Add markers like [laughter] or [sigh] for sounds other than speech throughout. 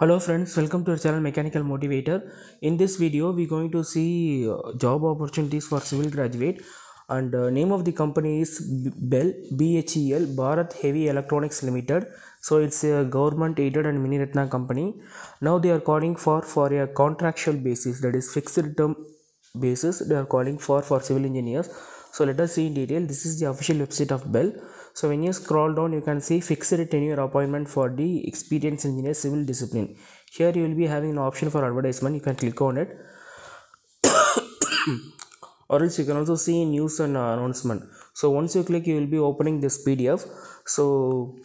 hello friends welcome to our channel mechanical motivator in this video we're going to see uh, job opportunities for civil graduate and uh, name of the company is bell bhel bharat heavy electronics limited so it's a government aided and mini ratna company now they are calling for for a contractual basis that is fixed term basis they are calling for for civil engineers so let us see in detail this is the official website of bell so when you scroll down you can see fixed tenure appointment for the experienced engineer civil discipline here you will be having an option for advertisement you can click on it [coughs] or else you can also see news and announcement so once you click you will be opening this pdf so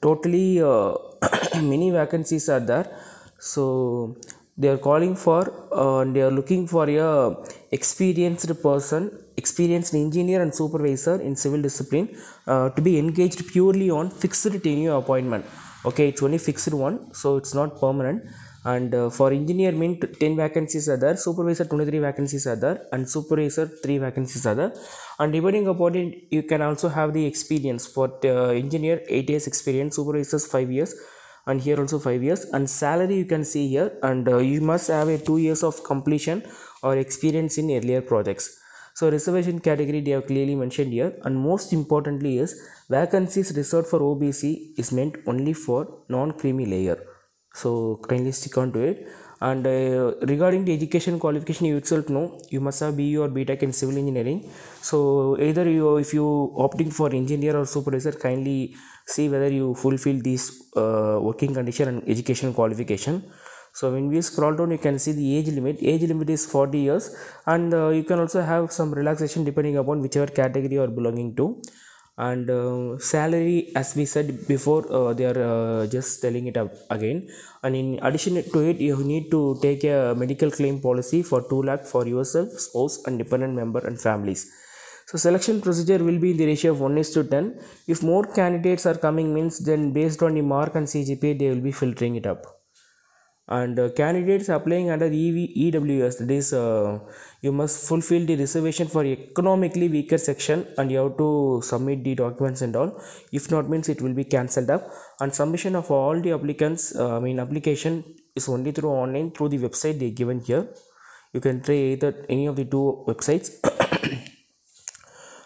totally uh, [coughs] many vacancies are there so they are calling for uh, they are looking for a experienced person experienced engineer and supervisor in civil discipline uh, to be engaged purely on fixed tenure appointment okay it's only fixed one so it's not permanent and uh, for engineer mean 10 vacancies are there supervisor 23 vacancies are there and supervisor 3 vacancies are there and depending upon it you can also have the experience for uh, engineer 8 years experience supervisors 5 years and here also 5 years and salary you can see here and uh, you must have a 2 years of completion or experience in earlier projects so reservation category they have clearly mentioned here and most importantly is vacancies reserved for OBC is meant only for non-creamy layer. So kindly stick on to it and uh, regarding the education qualification you itself know you must have BE or BTEC in civil engineering. So either you if you opting for engineer or supervisor kindly see whether you fulfill this uh, working condition and education qualification so when we scroll down you can see the age limit age limit is 40 years and uh, you can also have some relaxation depending upon whichever category you are belonging to and uh, salary as we said before uh, they are uh, just telling it up again and in addition to it you need to take a medical claim policy for 2 lakh for yourself spouse and dependent member and families so selection procedure will be in the ratio of 1 is to 10 if more candidates are coming means then based on the mark and cgpa they will be filtering it up and uh, candidates applying under EV, EWS that is uh, you must fulfill the reservation for economically weaker section and you have to submit the documents and all if not means it will be cancelled up and submission of all the applicants uh, I mean application is only through online through the website they given here you can try either any of the two websites [coughs]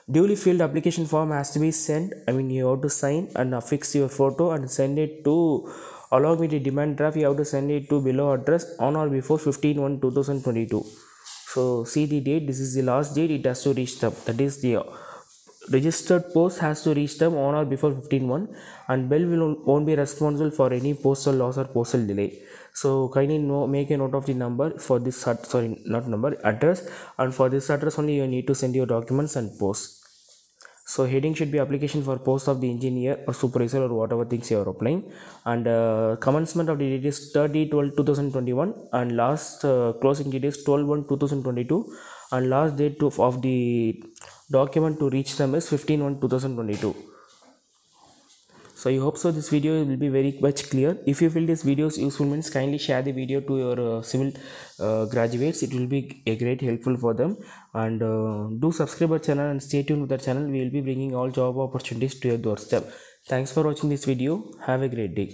duly filled application form has to be sent I mean you have to sign and affix your photo and send it to along with the demand draft you have to send it to below address on or before 15 1 2022 so see the date this is the last date it has to reach them that is the uh, registered post has to reach them on or before 15 1 and bell will won't be responsible for any postal loss or postal delay so kindly know, make a note of the number for this sorry not number address and for this address only you need to send your documents and post so heading should be application for post of the engineer or supervisor or whatever things you are applying and uh, commencement of the date is 30 12 2021 and last uh, closing date is 12 1 2022 and last date of the document to reach them is 15 1 2022 so i hope so this video will be very much clear if you feel this video is useful means kindly share the video to your uh, civil uh, graduates it will be a great helpful for them and uh, do subscribe our channel and stay tuned with our channel we will be bringing all job opportunities to your doorstep thanks for watching this video have a great day